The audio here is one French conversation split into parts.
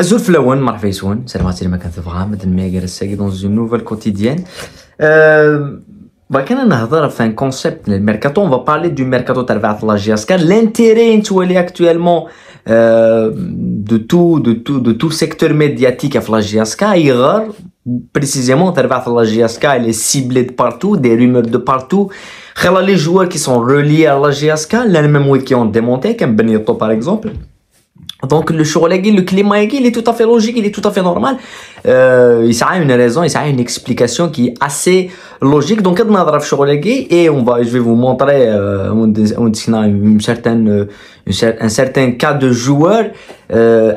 Azul Flawan, marfa yeswan, salam a tirima kan tebɣa, madan dans une nouvelle quotidienne. Bakana nahdar fa un concept le mercato, on va parler du mercato tarbaat la jiaska, l'intérêt est actuellement euh, de tout, de tout, de tout secteur médiatique à il précisément tarbaat la jiaska, est ciblée de partout, des rumeurs de partout. Khala les joueurs qui sont reliés à la jiaska, l'un même qui ont démonté, comme Benito par exemple. Donc le chourlegui, le climat, il est tout à fait logique, il est tout à fait normal. Euh, il a une raison, il a une explication qui est assez logique. Donc on va et on va, je vais vous montrer euh, une certaine, un certain cas de joueur.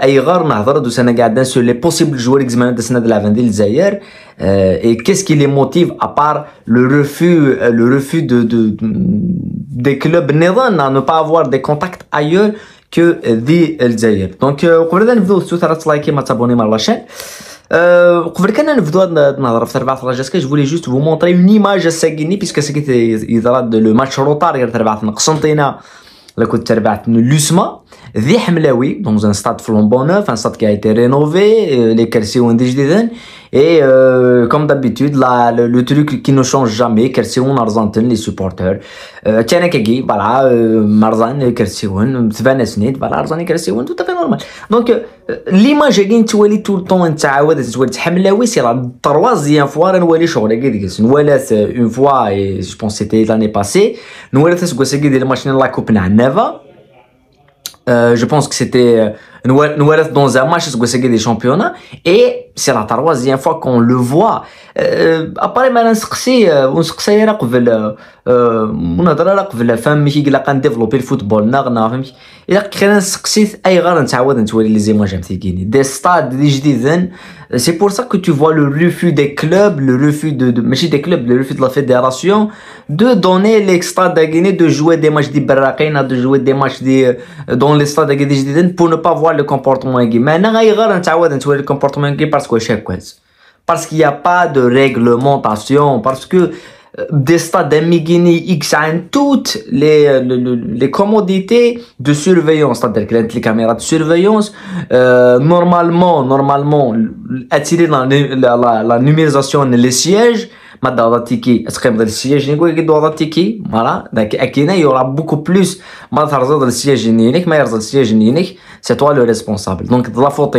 Aïgar euh, Nahdar de Sénégal sur les possibles joueurs examinés de Sénégal de la Vendée, Et qu'est-ce qui les motive à part le refus, euh, le refus de, de, des clubs néerlandais à ne pas avoir des contacts ailleurs كو دي الجزائر دونك قبل نبداو السوثره تلايكي ما تابوني مع لاشين قبل كان نبداو نهضر في تربعه لاجاسكا جو فولي جوست فو مونطري اون ايماج ساكيني بيسكو ساكيت يضرا لو ماتش روطار غير تربعه قسنطينه لا كنت تربعه لوسما Zi Pellewii dans un stade flambant neuf un stade qui a été rénové les Querrians d'ici dessus et comme d'habitude le truc qui ne change jamais Querrians ou Argentins les supporters tienekagui voilà Argentin Querrians Steven Smith voilà Argentin Querrians tout à fait normal donc l'image actuelle et tout le temps entière ou des images c'est la troisième fois en une seule journée que je disais voilà une fois et je pense c'était l'année passée donc voilà c'est ce que machine de la Coupe de la euh, je pense que c'était euh, Noël dans un match de des championnats et c'est la troisième fois qu'on le voit apparemment euh, part les malins on se la femme qui l'a quand le football n'a rien à voir il a créé un succès aïe rare en tu les images des stades des jeux c'est pour ça que tu vois le refus des clubs, le refus de, de des clubs, le refus de la fédération de donner l'extra d'Aguiné de jouer des matchs d'Ibarakina, de jouer des matchs des, euh, dans les stades d'Aguiné pour ne pas voir le comportement Agui. Mais y a hein, le comportement parce que parce qu'il n'y a pas de réglementation, parce que des Demigini XN, toutes les, les, les commodités de surveillance, c'est-à-dire que les caméras de surveillance, normalement, normalement, attirer la, la, numérisation des sièges, madame tiki est-ce que dans sièges, siège n'y a voilà donc à qui il y aura beaucoup plus de dans le siège c'est toi le responsable donc de la faute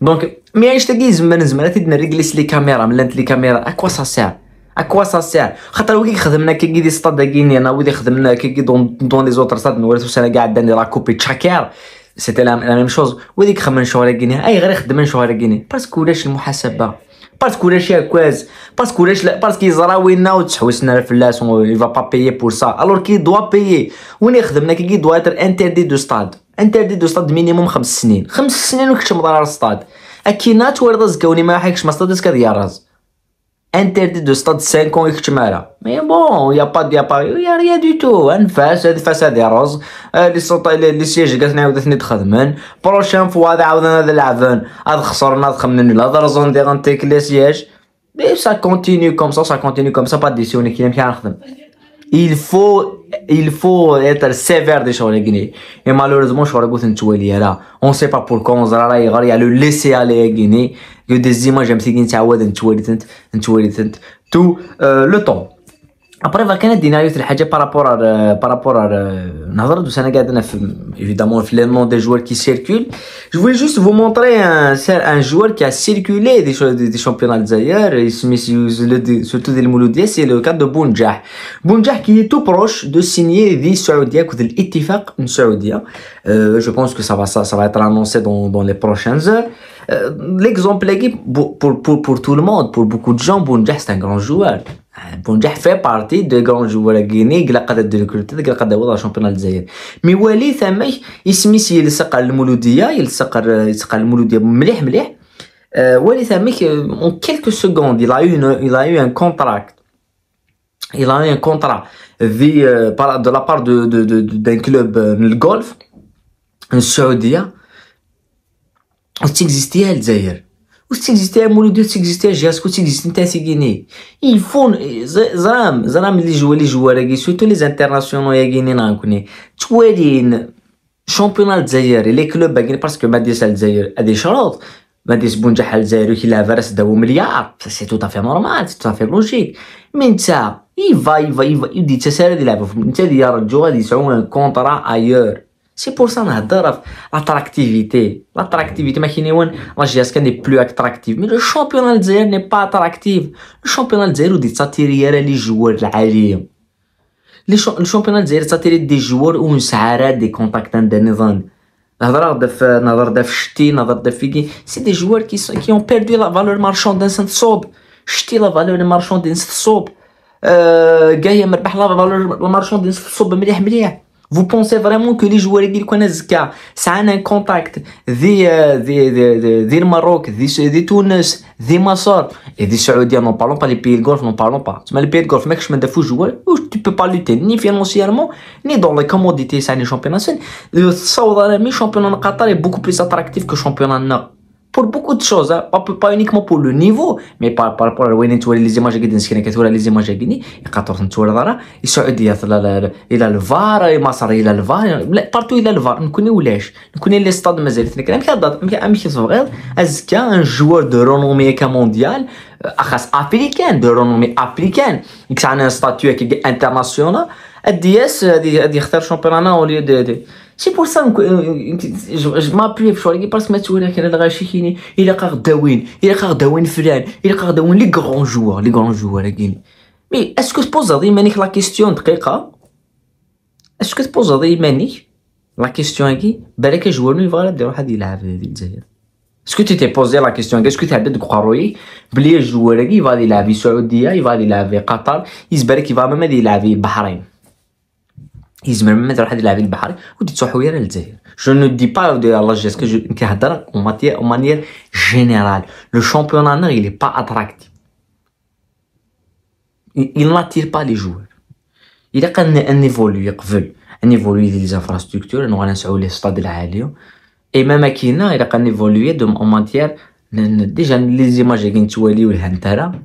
donc mais je te dis mais je me tu ne les caméras mais les caméras à quoi ça sert اكوا سا سير خاطر وكي خدمنا كي دي ستاد كيني انا ودي خدمنا كي دون دون لي زوتر ستاد نورث وسنا قاعد داني لا كوبي تشاكير سيتي لا ميم شوز وذيك خمن شهور كيني اي غير خدمن شهور كيني باسكو علاش المحاسبه باسكو يا كواز باسكو علاش باسكو زراوينا وينا وتحوسنا الفلاس و فا با بيي بور سا الور كي دوا بيي وين خدمنا كي دوا يتر انتردي دو ستاد انتردي دو ستاد مينيموم خمس سنين خمس سنين وكتم ضرار ستاد اكينات ورضا زكاوني ما حيكش ما ستادس زكا interdit دو ستاد 5 ans يختمها مي بون يا با يا با يا ريا دو تو انفاس هذه فاس هذه رز لي سوط لي سيج قالت نعاود ثني تخدمن بروشان فوا هذا عاود هذا لعبن هذا خسرنا تخمن لا درزون دي غنتيك لي سيج مي سا كونتينيو كوم سا سا كونتينيو كوم سا با ديسيوني كي نخدم il faut, il faut être sévère des choses Guinée. Et malheureusement, je là. On ne sait pas pourquoi. On a le laisser aller Guinée. Des images, je me suis tout euh, le temps. Après, il y a des choses par rapport à, par rapport à, évidemment, le des joueurs qui circulent. Je voulais juste vous montrer un, un joueur qui a circulé des, des, championnats d'ailleurs, surtout des Mouloudia, c'est le cas de Bounjah. Bounjah qui est tout proche de signer des Saoudia, ou de l'Ittifaq, une Saoudia. Euh, je pense que ça va, ça, va être annoncé dans, dans les prochaines heures. Euh, l'exemple, l'équipe pour, pour, pour tout le monde, pour beaucoup de gens, Bounjah, c'est un grand joueur. بونجاح في بارتي دو كرون جوار كيني كلا قد ديكروتي كلا قد وضع شامبيون الجزائر مي والي ثماك يسميس يلصق المولوديه يلصق يلصق المولوديه مليح مليح آه والي ثماك اون كيلكو سكوند يلا يو يلا يو ان كونتراكت يلا يو ان كونترا ذي دو لابار دو دو دو دان كلوب من الجولف السعوديه تيكزيستيها الجزائر وتيكزيستي مولودي وتيكزيستي جاسكو وتيكزيستي نتا سيكيني يفون زرام زرام لي جوا لي جوا راكي سوتو لي زانترناسيونال يا كيني نانكوني توالين شامبيونات الجزائري لي كلوب باكين باسكو ما ديرش الجزائر هادي شروط ما ديرش بونجاح الجزائري كيلعب فارس داو مليار سي تو تافي نورمال سي تو تافي لوجيك مي نتا يفا يفا يفا يدي تسارد يلعب انت اللي رجو غادي يسعون كونترا ايور سي بور سا نهضر في لاتراكتيفيتي لاتراكتيفيتي ما كاين وان لاجياس كان دي بلو اتراكتيف مي لو شامبيون الجزائر ني با اتراكتيف لو شامبيون الجزائر ودي تاتيريال لي جوار العاليين لي شامبيون الجزائر تاتيري دي جوار اون سعارات دي كونتاكت اندونيزان نهضر دا في نهضر في شتي نهضر دا في سي دي جوار كي كي اون بيردي لا فالور مارشوند تصوب شتي لا فالور مارشوند تصوب جايه مربح لا فالور مارشوند تصوب مليح مليح Vous pensez vraiment que les joueurs qui connaissent ça a un contact des, euh, des, des, des Maroc, des, des Tunis, des Massar et des Saoudiens. N'en parlons pas, les pays de golf, n'en parlons pas. Mais les pays de golf, mec, je me défous joueur oh, tu peux pas lutter ni financièrement, ni dans les commodités, ça, les championnats. Le euh, Saoud Arabie, championnat de Qatar est beaucoup plus attractif que le championnat de pour beaucoup de choses hein. pas, pas uniquement pour le niveau mais par par rapport لوين تولي لي زيماج قد نسكن كتولى لي زيماج قدني يقاطر تولى راه السعوديه الى الفار مصر الى الفار بارتو الى الفار نكوني ولاش نكوني لي ستاد مازال تنك امك امك امك صغير ازكا ان جوار دو رونومي كمونديال أخص افريكان دو رونومي افريكان يكس عندنا ستاتيو انترناسيونال الدياس هادي هادي يختار شامبيون اولي دي, دي, دي سي بور سا أه، أه، بريف شو شغلي باسكو ما تولى كان غاشي كيني الا قا غداوين الا قا غداوين فلان الا قا غداوين لي كغون جوار لي كغون جوار كيني مي اسكو تبوزا مانيك لا كيستيون دقيقه اسكو تبوزا مانيك لا كيستيون هاكي بالك جوار نو فوالا دير واحد يلعب في الجزائر اسكو تي تي بوزي لا كيستيون اسكو تهدد قروي بلي الجوار هاكي غادي يلعب في السعوديه غادي يلعب في قطر يزبرك يفا ما يلعب في البحرين يزمر من واحد اللاعبين البحري ودي تصوح ويا للجزائر جو نو دي با دو لا جيسك كنهضر اون مانيير جينيرال لو انا نغ لي با اي لا تير با لي جوار الا كان ان ايفولوي قبل ان ايفولوي ديال لي انفراستركتور انه غنسعوا لي ستاد العاليه اي ما كاينه الا كان ايفولوي دوم اون ماتيير ديجا لي زيماج اللي كنتواليو الهنتره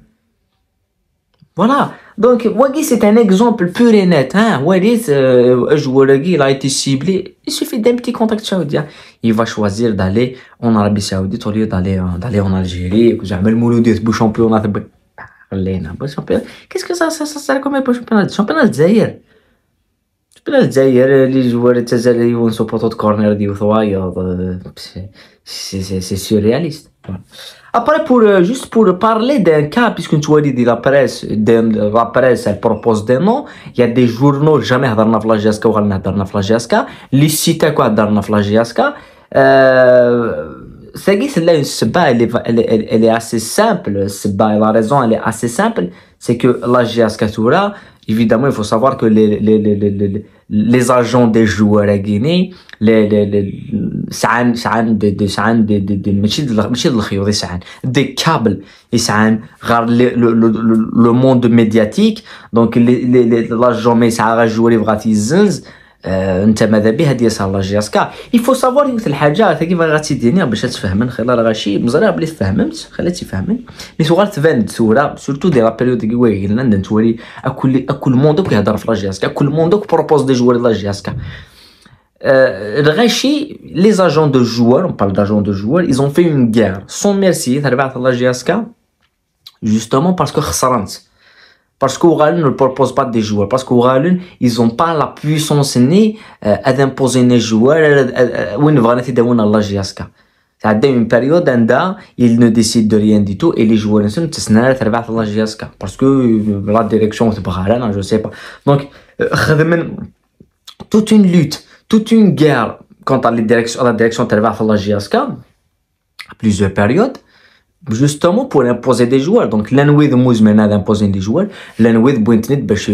فوالا Donc, c'est un exemple pur et net. Hein? joueur euh, il a été ciblé. Il suffit d'un petit contact saoudien. Il va choisir d'aller en Arabie Saoudite au lieu d'aller euh, d'aller en Algérie. Jamais le moulou de championnat. Qu'est-ce que ça, ça, ça sert comme championnat Championnat de un Championnat de euh, les joueurs Zahir vont se porter de corner, euh, C'est surréaliste. Après, pour, euh, juste pour parler d'un cas, puisque tu as dit la presse, la presse, elle propose des noms, il y a des journaux, jamais Darna Flagiaska ou la Flagiaska, les sites quoi dans Flagiaska, euh, c'est là, ce elle est, elle est assez simple. la raison, elle est assez simple. C'est que la évidemment, il faut savoir que les, les, les, les, les agents des joueurs à Guinée, les, les, des, câbles et le, monde médiatique. Donc, les, les, les, l'agent, mais ça a joué les vratisins. آه، انت ماذا بها ديال لا جياسكا يفو سافوار يوث الحاجه كيف تديني باش تفهم من خلال غاشي مزرع بلي فهمت خلاتي فهمي مي صغار تفان سورا سورتو دي لا بيريود كي واقيلا عندنا توري اكل اكل موندو كيهضر في لا جياسكا كل موندو بروبوز دي جوار لا جياسكا الغاشي لي زاجون دو جوار اون بارل داجون دو جوار ايزون في اون غير سون ميرسي تبعت لاجي جياسكا جوستومون باسكو خسرانت Parce qu'Ouralun ne propose pas des joueurs. Parce qu'Ouralun, ils n'ont pas la puissance ni à euh, des joueurs. Ou une dire de la a cest à une période où ils ne décident de rien du tout et les joueurs ne sont pas la GSK. Parce que euh, la direction, c'est pas hein, je sais pas. Donc, euh, toute une lutte, toute une guerre quant à la direction, la direction de la à plusieurs périodes. justement pour imposer des joueurs donc l'anwid موز معناها imposer des joueurs l'anwid بوين تنت باش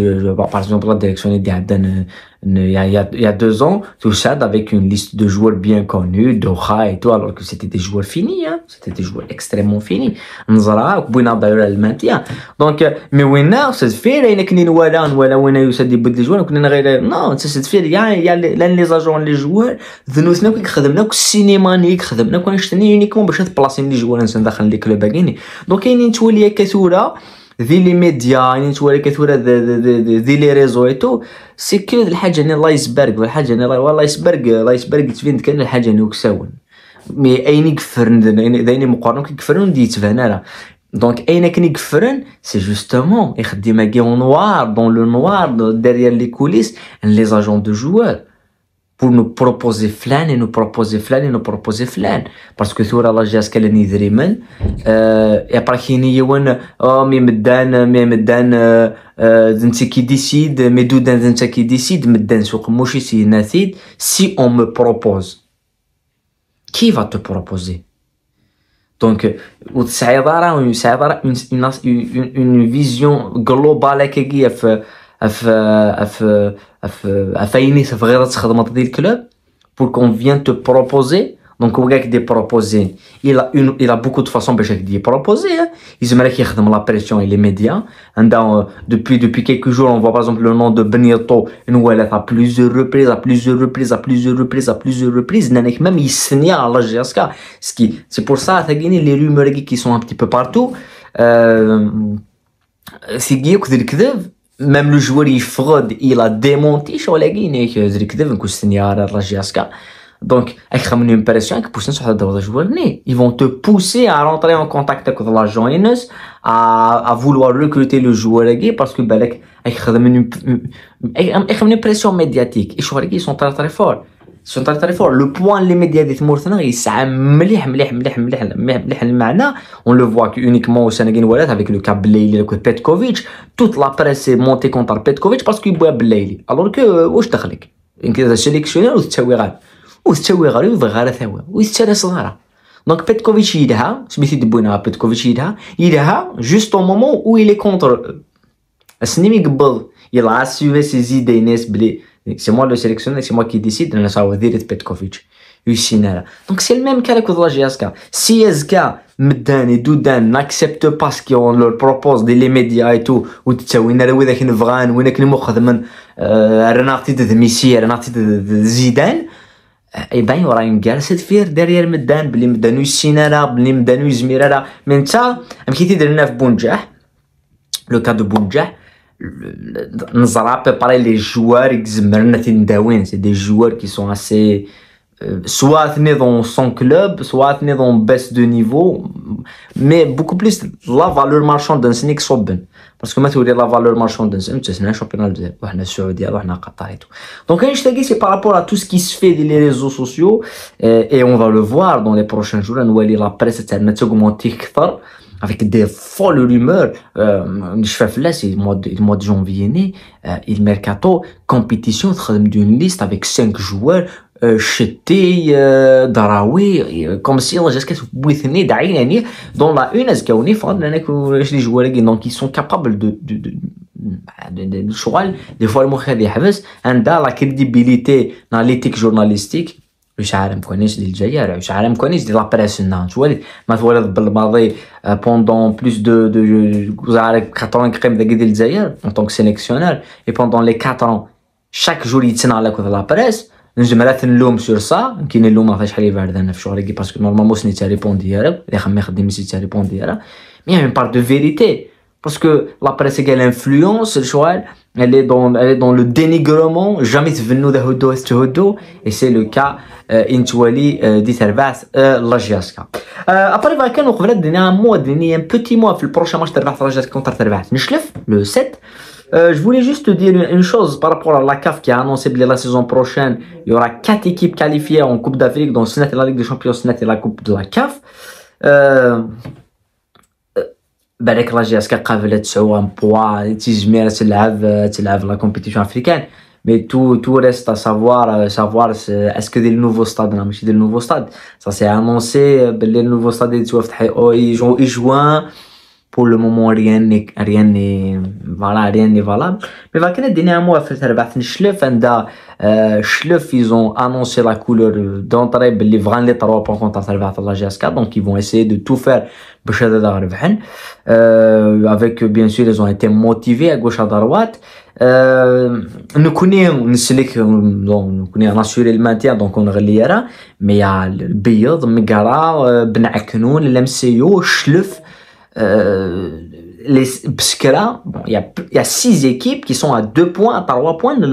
par exemple la direction اللي عندنا il y, a, il y a, deux ans, tout ça avec une liste de joueurs bien connus, Doha et tout, alors que c'était des joueurs finis, hein. c'était des joueurs extrêmement finis. Nzara, d'ailleurs le Donc, euh, mais cette fille, il y a Wala, Wala, Wina, il y a des bouts de joueurs, non, cette fille, il y a, les agents, les joueurs, de nous, nous, nous, السينيماني خدمنا كون nous, يونيكمون باش تبلاصي nous, جوار نسن داخل nous, كلوب كاينين دونك nous, تولي ذي لي ميديا يعني تولي كثورة ذي لي ريزو اي تو سي كو الحاجة ني لايسبرغ والحاجة ني لايسبرغ لايسبرغ تفين كان الحاجة يعني وكساون مي اين يكفرن ذاين مقارنة كيكفرن دي يتبان راه دونك اين كان يكفرن سي جوستومون يخدم كي اون نوار دون لو نوار دارير لي كوليس لي زاجون دو جوار pour nous proposer flan et nous proposer flan et nous proposer flan parce que sur la jazz qu'elle n'y dirait même et après qu'il y a un oh mais me mais d'un ce qui décide mais d'où d'un ce qui décide me donne sur que moi si il si on me propose qui va te proposer donc ça va une ça va une vision globale qui est euh, club pour qu'on vienne te proposer donc on veut des proposer il a une il a beaucoup de façons de te proposer ils aimeraient qu'il la pression et les médias euh, depuis depuis quelques jours on voit par exemple le nom de Benito nous elle à plusieurs reprises à plusieurs reprises à plusieurs reprises à plusieurs reprises même il signe à la GSK ce qui c'est pour ça les rumeurs qui sont un petit peu partout euh, c'est Guillaume qui même le joueur il fraude, il a démonté sur les guinées, je dirais que devant que la jaska. Donc, ils la une impression, avec poussin sur les droite de jouer, mais ils vont te pousser à rentrer en contact avec la joineuse, à, vouloir recruter le joueur parce que, ben, a la impression médiatique, et je sont très très forts. سونتر فور لو بوان لي ميديا ديال تمورتنا غيسعى مليح مليح مليح مليح مليح المعنى اون لو فوا كو اونيكمون كاين ولات افيك لو كاب بليلي لو بيتكوفيتش توت لا بريس مونتي كونتر بيتكوفيتش باسكو يبغي بليلي الوغ كو واش دخلك يمكن هذا الشيء اللي و وتساوي غير وتساوي غير يبغي غير ثواب ويستانس صغار دونك بيتكوفيتش يدها سميتي دبونا بيتكوفيتش يدها يدها جوست او مومون وي لي كونتر السنيمي قبل il a assuré ses idées Nesblé c'est moi le sélectionneur c'est moi qui décide انا صاودير بيتكوفيتش يسينا دونك سي الميم كالك ودوا جي اسكا سي اسكا مداني دودان ناكسبت با سكي اون لور بروبوز دي لي ميديا اي تو وتتساوينا راه وذاك نبغان وينك نمخذ من رانا غتي ميسي رانا غتي زيدان يبان راه جالسة تفير دارير مدان بلي مدانو يسينا لا بلي مدانو يزمير لا من تا كي تيدير لنا في بونجاح لو كادو بونجاح nous peu parler les joueurs c'est des joueurs qui sont assez euh, soit dans son club soit dans baisse de niveau mais beaucoup plus la valeur marchande d'un سنيك soben parce que maintenant la valeur marchande d'un سنيك c'est un championnat de le Qatar et tout donc je te dis c'est par rapport à tout ce qui se fait dans les réseaux sociaux et on va le voir dans les prochains jours on va la presse تاعنا avec des folles rumeurs, euh, je fais flèche, le mois de, de janvier né, mercato, compétition, d'une liste avec cinq joueurs, euh, comme si, ce que dans la une, sont capables de, de, la crédibilité dans l'éthique journalistique واش عالم كونيش ديال الجزائر واش عالم كونيش ديال لابريسيونانت هو ما تولد بالماضي بوندون بلوس دو دو كاتون كريم داك ديال الجزائر اون طونك سيليكسيونير اي بوندون لي كاتون شاك جور على كود لابريس نجم راه تنلوم سور سا يمكن نلوم غير شحال يبعد انا في شغلي كي باسكو نورمالمون سني تا ريبون ديالك اللي خمي خدم سي تا ريبون ديالها مي اون بار دو فيريتي باسكو لابريس ايكال انفلونس الشوال elle est dans, elle est dans le dénigrement, jamais venu de Hodo est et c'est le cas Intouali la jaska Après, va كانوا nous الدنيا un mois, un petit mois, le prochain match la Lagiaska contre تربح le 7. Euh, je voulais juste dire une chose par rapport à la CAF qui a annoncé que la saison prochaine, il y aura quatre équipes qualifiées en Coupe d'Afrique, dont Sénat et la Ligue des Champions, Sénat et la Coupe de la CAF. Euh, بالك راجعتك قابله تسعو ان بوا تيجمير تلعب تلعب لا كومبيتيشن افريكان مي تو تو ريست ا سافوار سافوار اسكو دير نوفو ستاد ولا ماشي دير نوفو ستاد سا سي انونسي بلي نوفو ستاد يتوافق او اي جوان بور لو مومون ريان ني ريان ني فوالا ريان ني فالابل مي فاكنا دينامو في ربع تنشلف عندها Schluff, ils ont annoncé la couleur d'entrée, les 20 les 3 points contre la GSK, donc ils vont essayer de tout faire euh, avec bien sûr ils ont été motivés à gauche à droite euh, nous connaissons nous connaissons assurer le maintien donc on reliera mais il y a le Biyad, Megara, Ben Aknoun, l'MCO, Schluff euh, les, puisque là, il bon, y, a, y, a, six équipes qui sont à deux points, à trois points de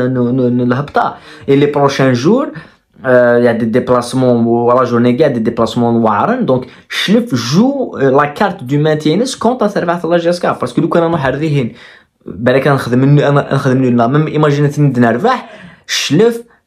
l'Hapta. Et les prochains jours, euh, il y a des déplacements, voilà, je n'ai des déplacements Warren. Donc, Schliff joue euh, la carte du maintien contre la al parce que nous on a un نخدم ben, انا نخدم منه un ميم de نربح شلف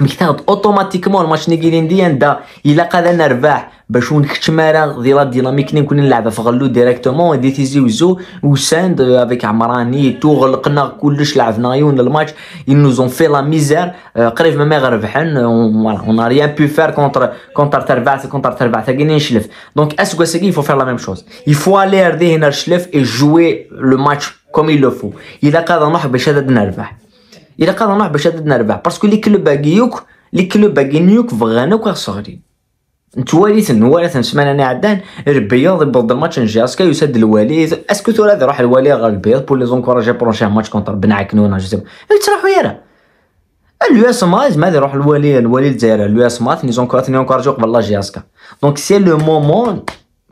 مكتاغد اوتوماتيكمون الماتش نيكيلين ديان دا الا قاد انا رباح باش ونكتم ديال الديناميك اللي كنا نلعبها في غلو ديريكتومون دي تيزي وزو وساند افيك عمراني تو غلقنا كلش لعبنا يون الماتش نو زون في لا ميزير قريب ما ما غربحن اون ريان بو فير كونتر كونتر تربعت كونتر تربعت كاين نشلف دونك اسكو سكي يفو فير لا ميم شوز يفو الي ردي هنا شلف اي جوي لو ماتش كوم il فو الا قاد نروح باش هذا نربح الى نروح باش عاد نربح باسكو لي كلوب يوك لي كلوب باقينيوك فغانا وكا صغري نتواليت نوالات نسمان انا عدان البيض يبرد الماتش نجي اسكا يسد الوليد اسكو تورا يروح الوليد غير البيض بور لي زونكوراجي بروشان ماتش كونتر بن عكنون جزم تروحوا يرا لو اس ماز ما يروح الولي الولي زايره لو اس ماز ني زونكوراتني انكوراجيو قبل لا جي اسكا دونك سي لو مومون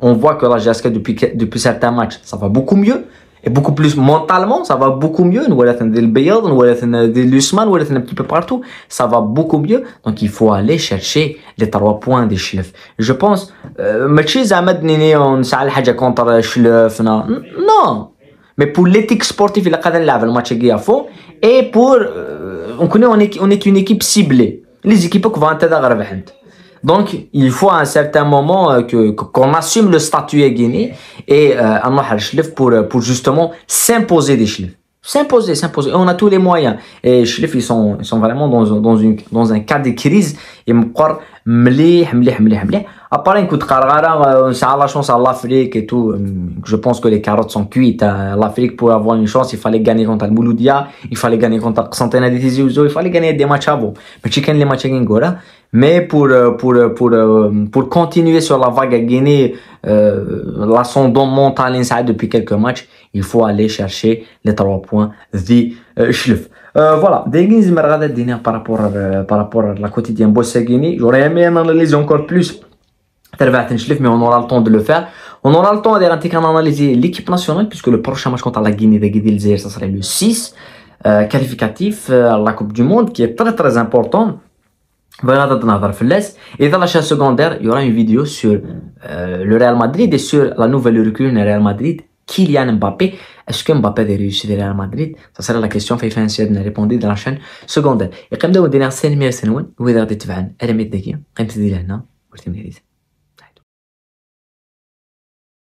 اون فوا كو لا GSK depuis, دوبي certains matchs, ça va beaucoup et beaucoup plus mentalement, ça va beaucoup mieux. Nous voilà des Bayard, nous voilà des Lusman, nous un petit peu partout. Ça va beaucoup mieux. Donc, il faut aller chercher les trois points des chefs. Je pense, euh, Mathis Ahmed Nini, on s'est allé à contre Schleff. Non. Mais pour l'éthique sportive, il a quand même le match à fond. Et pour, euh, on connaît, on est, on est une équipe ciblée. Les équipes qui vont être à la donc, il faut à un certain moment euh, que qu'on assume le statut Guinée et euh, pour, euh, pour justement s'imposer des chiffres. S'imposer, s'imposer. On a tous les moyens. Et les ils sont, ils sont vraiment dans, dans, une, dans un cas de crise. Et Mkor, mlih, mlih, mlih, mlih. À part un coup de cargara, ça a la chance à l'Afrique et tout. Euh, je pense que les carottes sont cuites. Euh, L'Afrique, pour avoir une chance, il fallait gagner contre le Mouloudia, il fallait gagner contre le de Tiziouzo, il fallait gagner des matchs avant. Mais tu les matchs à Mais pour, euh, pour, pour, pour, continuer sur la vague à Guinée, l'ascendant mental inside depuis quelques matchs, il faut aller chercher les trois points de euh, euh voilà, des par rapport à, euh, par rapport à la quotidienne Guinée. J'aurais aimé analyser encore plus mais on aura le temps de le faire. On aura le temps d'analyser l'équipe nationale puisque le prochain match contre la Guinée de ça serait le 6 euh, qualificatif à la Coupe du Monde qui est très très important. بغينا في فلاس اذا لاشا سكوندير يورا اون فيديو سور لو ريال مدريد اي سور لا نوفيل ريكول ريال مدريد كيليان مبابي اسكو مبابي دي ريوسي دي ريال مدريد سا لا كيسيون فاي فان سيادنا ريبوندي دي لاشين سكوندير يقيم داو دينا سينمية سنوان واذا غادي تبعن ارمي دقيقة قيمت دير هنا ورتي مدريد